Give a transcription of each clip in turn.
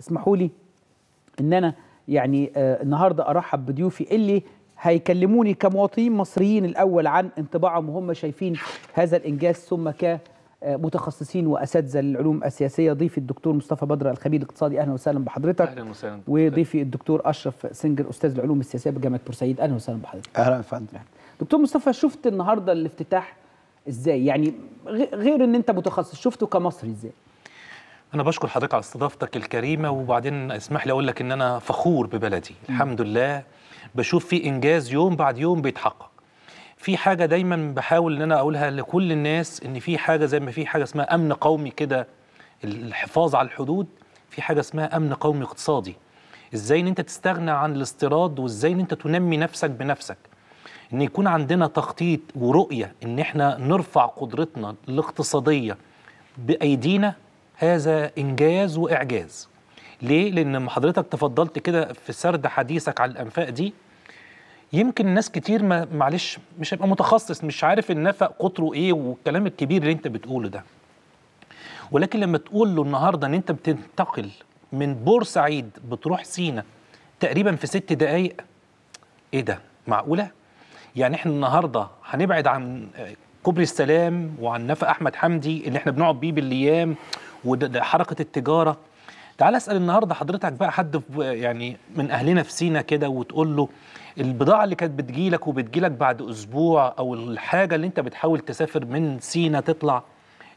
اسمحوا لي ان انا يعني آه، النهارده ارحب بضيوفي اللي هيكلموني كمواطنين مصريين الاول عن انطباعهم وهم شايفين هذا الانجاز ثم كمتخصصين آه، واساتذه للعلوم السياسيه ضيفي الدكتور مصطفى بدر الخبير الاقتصادي اهلا وسهلا بحضرتك اهلا وسهلا وضيفي الدكتور اشرف سنجر استاذ العلوم السياسيه بجامعه بورسعيد اهلا وسهلا بحضرتك اهلا يا فندم دكتور مصطفى شفت النهارده الافتتاح ازاي يعني غير ان انت متخصص شفته كمصري ازاي أنا بشكر حضرتك على استضافتك الكريمة وبعدين اسمح لي أقول لك إن أنا فخور ببلدي الحمد لله بشوف في إنجاز يوم بعد يوم بيتحقق في حاجة دايما بحاول إن أنا أقولها لكل الناس إن في حاجة زي ما في حاجة اسمها أمن قومي كده الحفاظ على الحدود في حاجة اسمها أمن قومي اقتصادي إزاي إن أنت تستغنى عن الاستيراد وإزاي إن أنت تنمي نفسك بنفسك إن يكون عندنا تخطيط ورؤية إن إحنا نرفع قدرتنا الاقتصادية بأيدينا هذا إنجاز وإعجاز ليه؟ لأن حضرتك تفضلت كده في سرد حديثك على الأنفاق دي يمكن ناس كتير ما معلش مش هيبقى متخصص مش عارف النفق قطره ايه والكلام الكبير اللي انت بتقوله ده ولكن لما تقول له النهارده ان انت بتنتقل من بورسعيد بتروح سينا تقريبا في ست دقايق ايه ده معقوله يعني احنا النهارده هنبعد عن آه، كوبري السلام وعن نفق احمد حمدي اللي احنا بنقعد بيه بالايام وحركه التجاره تعال اسال النهارده حضرتك بقى حد يعني من اهلنا في سينا كده وتقول له البضاعه اللي كانت بتجيلك وبتجيلك بعد اسبوع او الحاجه اللي انت بتحاول تسافر من سينا تطلع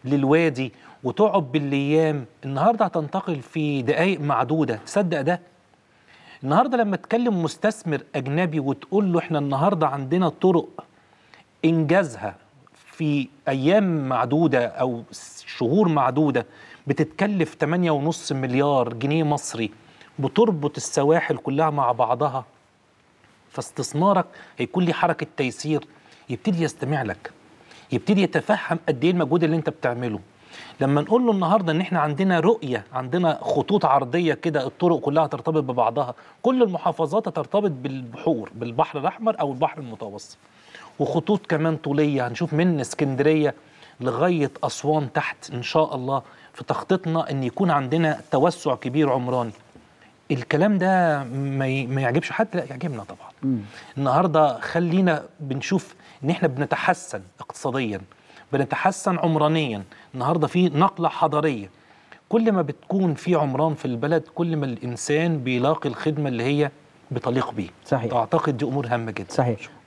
للوادي وتقعد بالايام النهارده هتنتقل في دقائق معدوده تصدق ده النهارده لما تكلم مستثمر اجنبي وتقول له احنا النهارده عندنا طرق انجازها في ايام معدوده او شهور معدوده بتتكلف 8.5 مليار جنيه مصري بتربط السواحل كلها مع بعضها فاستثمارك هيكون ليه حركه تيسير يبتدي يستمع لك يبتدي يتفهم قد ايه المجهود اللي انت بتعمله لما نقول له النهارده ان احنا عندنا رؤيه عندنا خطوط عرضيه كده الطرق كلها ترتبط ببعضها كل المحافظات ترتبط بالبحور بالبحر الاحمر او البحر المتوسط وخطوط كمان طوليه هنشوف من اسكندريه لغايه اسوان تحت ان شاء الله في تخطيطنا ان يكون عندنا توسع كبير عمراني الكلام ده ما يعجبش حد لا يعجبنا طبعا م. النهارده خلينا بنشوف ان احنا بنتحسن اقتصاديا بنتحسن عمرانيا النهارده في نقله حضاريه كل ما بتكون في عمران في البلد كل ما الانسان بيلاقي الخدمه اللي هي بتليق بيه صحيح اعتقد دي امور هامه جدا صحيح